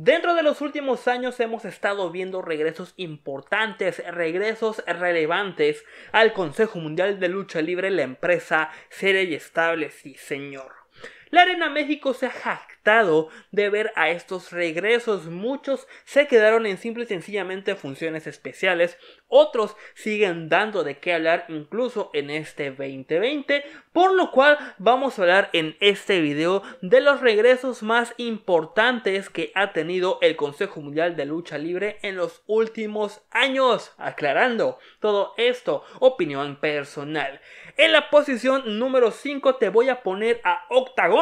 Dentro de los últimos años hemos estado viendo regresos importantes, regresos relevantes al Consejo Mundial de Lucha Libre, la empresa seria y estable, sí señor. La Arena México se ha jactado de ver a estos regresos. Muchos se quedaron en simple y sencillamente funciones especiales. Otros siguen dando de qué hablar incluso en este 2020. Por lo cual vamos a hablar en este video de los regresos más importantes que ha tenido el Consejo Mundial de Lucha Libre en los últimos años. Aclarando todo esto, opinión personal. En la posición número 5 te voy a poner a Octagon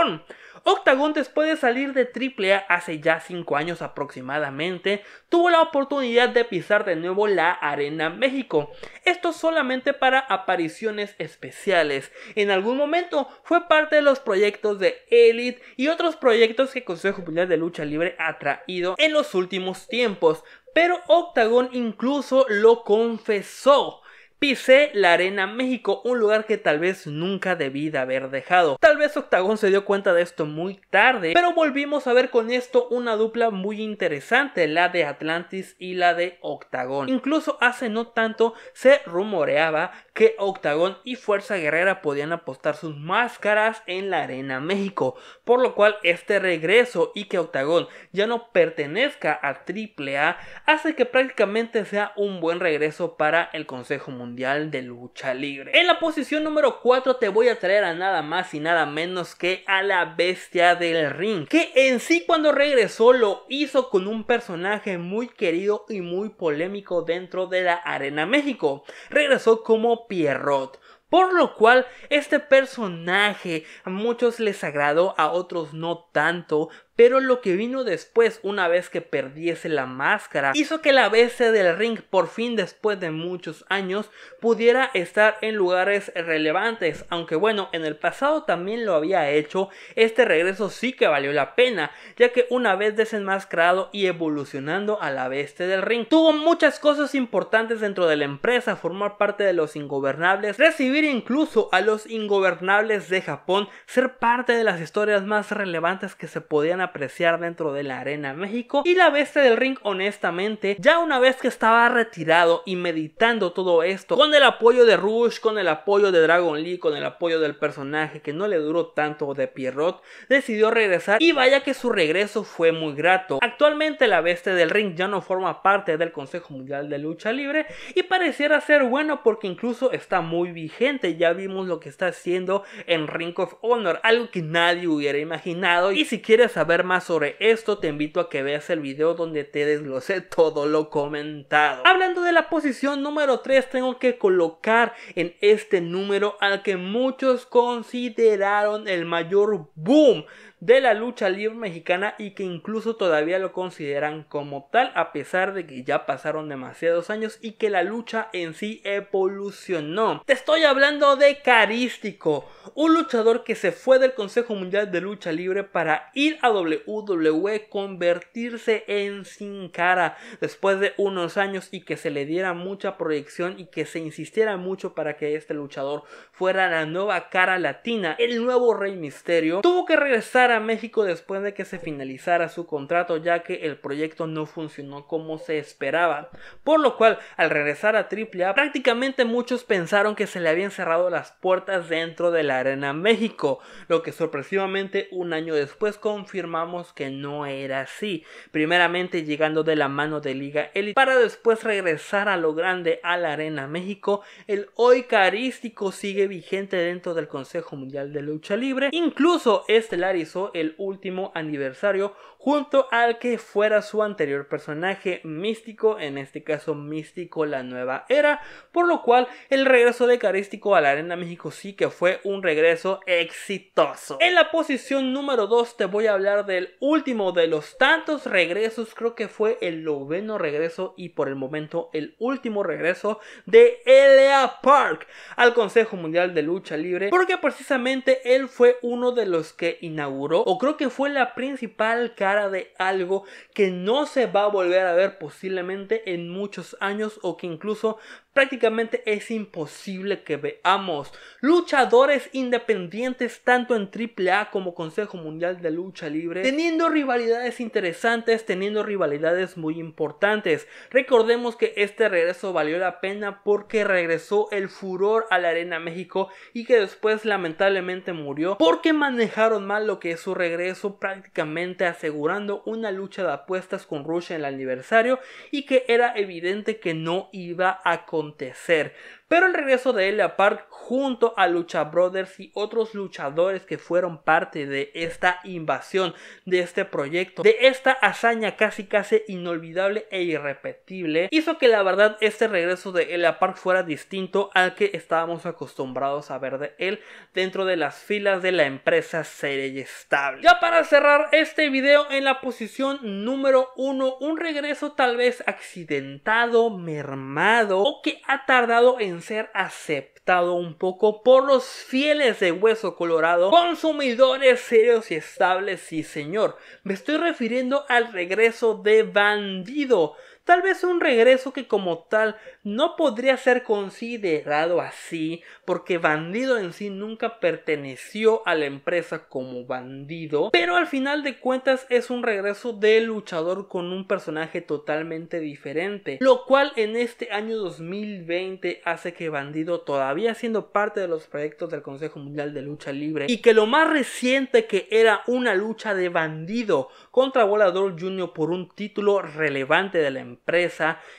Octagon. después de salir de AAA hace ya 5 años aproximadamente, tuvo la oportunidad de pisar de nuevo la Arena México. Esto solamente para apariciones especiales. En algún momento fue parte de los proyectos de Elite y otros proyectos que Consejo Mundial de Lucha Libre ha traído en los últimos tiempos. Pero Octagon incluso lo confesó Pisé la Arena México, un lugar que tal vez nunca debí de haber dejado. Tal vez Octagón se dio cuenta de esto muy tarde, pero volvimos a ver con esto una dupla muy interesante, la de Atlantis y la de Octagon Incluso hace no tanto se rumoreaba que Octagón y Fuerza Guerrera podían apostar sus máscaras en la Arena México, por lo cual este regreso y que Octagón ya no pertenezca a AAA hace que prácticamente sea un buen regreso para el Consejo Mundial mundial de lucha libre. En la posición número 4 te voy a traer a nada más y nada menos que a la bestia del ring, que en sí cuando regresó lo hizo con un personaje muy querido y muy polémico dentro de la Arena México. Regresó como Pierrot. Por lo cual, este personaje a muchos les agradó, a otros no tanto, pero lo que vino después, una vez que perdiese la máscara, hizo que la bestia del ring, por fin después de muchos años, pudiera estar en lugares relevantes. Aunque bueno, en el pasado también lo había hecho, este regreso sí que valió la pena, ya que una vez desenmascarado y evolucionando a la bestia del ring, tuvo muchas cosas importantes dentro de la empresa, formar parte de los ingobernables, recibir incluso a los ingobernables de Japón, ser parte de las historias más relevantes que se podían apreciar dentro de la Arena México y la bestia del ring honestamente ya una vez que estaba retirado y meditando todo esto con el apoyo de Rush, con el apoyo de Dragon Lee, con el apoyo del personaje que no le duró tanto de Pierrot, decidió regresar y vaya que su regreso fue muy grato. Actualmente la bestia del ring ya no forma parte del Consejo Mundial de Lucha Libre y pareciera ser bueno porque incluso está muy vigente, ya vimos lo que está haciendo en Ring of Honor, algo que nadie hubiera imaginado y si quieres saber más sobre esto, te invito a que veas el video donde te desglosé todo lo comentado. Hablando de la posición número 3, tengo que colocar en este número al que muchos consideraron el mayor boom de la lucha libre mexicana y que incluso todavía lo consideran como tal a pesar de que ya pasaron demasiados años y que la lucha en sí evolucionó. Te estoy hablando de Carístico, un luchador que se fue del Consejo Mundial de Lucha Libre para ir a WWE convertirse en sin cara después de unos años y que se le diera mucha proyección y que se insistiera mucho para que este luchador fuera la nueva cara latina, el nuevo Rey Misterio, tuvo que regresar a México después de que se finalizara su contrato ya que el proyecto no funcionó como se esperaba, por lo cual al regresar a AAA prácticamente muchos pensaron que se le habían cerrado las puertas dentro de la Arena México, lo que sorpresivamente un año después confirmó que no era así, primeramente llegando de la mano de Liga Elite para después regresar a lo grande a la Arena México, el hoy carístico sigue vigente dentro del Consejo Mundial de Lucha Libre, incluso estelarizó el último aniversario junto al que fuera su anterior personaje místico, en este caso místico la nueva era, por lo cual el regreso de Carístico a la Arena México sí que fue un regreso exitoso. En la posición número 2 te voy a hablar del último de los tantos regresos, creo que fue el noveno regreso y por el momento el último regreso de Elia Park al Consejo Mundial de Lucha Libre, porque precisamente él fue uno de los que inauguró, o creo que fue la principal cara de algo que no se va a volver a ver posiblemente en muchos años o que incluso prácticamente es imposible que veamos. Luchadores independientes tanto en AAA como Consejo Mundial de Lucha Libre, teniendo rivalidades interesantes, teniendo rivalidades muy importantes. Recordemos que este regreso valió la pena porque regresó el furor a la Arena México y que después lamentablemente murió porque manejaron mal lo que es su regreso prácticamente asegurado una lucha de apuestas con Rush en el aniversario y que era evidente que no iba a acontecer. Pero el regreso de Elia Park junto a Lucha Brothers y otros luchadores que fueron parte de esta invasión, de este proyecto, de esta hazaña casi casi inolvidable e irrepetible, hizo que la verdad este regreso de Elia Park fuera distinto al que estábamos acostumbrados a ver de él dentro de las filas de la empresa serie estable. Ya para cerrar este video en la posición número 1, un regreso tal vez accidentado, mermado o que ha tardado en ser aceptado un poco por los fieles de Hueso Colorado, consumidores serios y estables, sí señor. Me estoy refiriendo al regreso de Bandido, Tal vez un regreso que como tal no podría ser considerado así, porque Bandido en sí nunca perteneció a la empresa como Bandido, pero al final de cuentas es un regreso de luchador con un personaje totalmente diferente, lo cual en este año 2020 hace que Bandido todavía siendo parte de los proyectos del Consejo Mundial de Lucha Libre y que lo más reciente que era una lucha de Bandido contra Volador Jr. por un título relevante de la empresa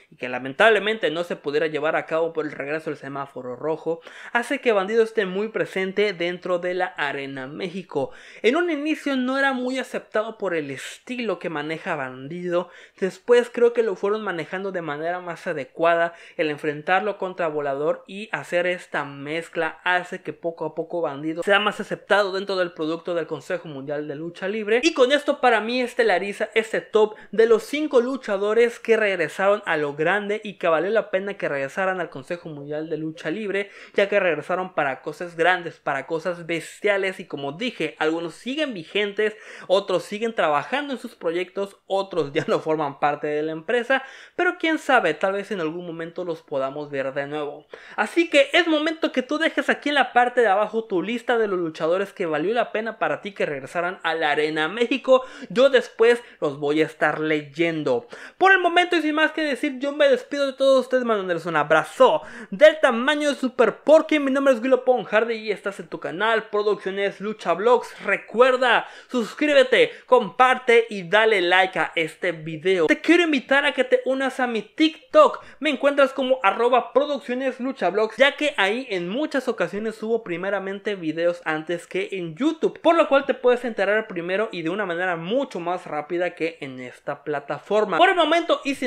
y que lamentablemente no se pudiera llevar a cabo por el regreso del semáforo rojo, hace que Bandido esté muy presente dentro de la Arena México. En un inicio no era muy aceptado por el estilo que maneja Bandido, después creo que lo fueron manejando de manera más adecuada, el enfrentarlo contra Volador y hacer esta mezcla hace que poco a poco Bandido sea más aceptado dentro del producto del Consejo Mundial de Lucha Libre y con esto para mí estelariza este top de los 5 luchadores que regresaron a lo grande y que valió la pena que regresaran al Consejo Mundial de Lucha Libre, ya que regresaron para cosas grandes, para cosas bestiales y como dije, algunos siguen vigentes, otros siguen trabajando en sus proyectos, otros ya no forman parte de la empresa, pero quién sabe, tal vez en algún momento los podamos ver de nuevo. Así que es momento que tú dejes aquí en la parte de abajo tu lista de los luchadores que valió la pena para ti que regresaran a la Arena México. Yo después los voy a estar leyendo. Por el momento sin más que decir, yo me despido de todos ustedes mandándoles un abrazo del tamaño de Super Porky. Mi nombre es Guilopon Hardy y estás en tu canal Producciones Lucha Blogs. Recuerda, suscríbete, comparte y dale like a este video. Te quiero invitar a que te unas a mi TikTok. Me encuentras como arroba Producciones Lucha Blogs, ya que ahí en muchas ocasiones subo primeramente videos antes que en YouTube, por lo cual te puedes enterar primero y de una manera mucho más rápida que en esta plataforma. Por el momento y si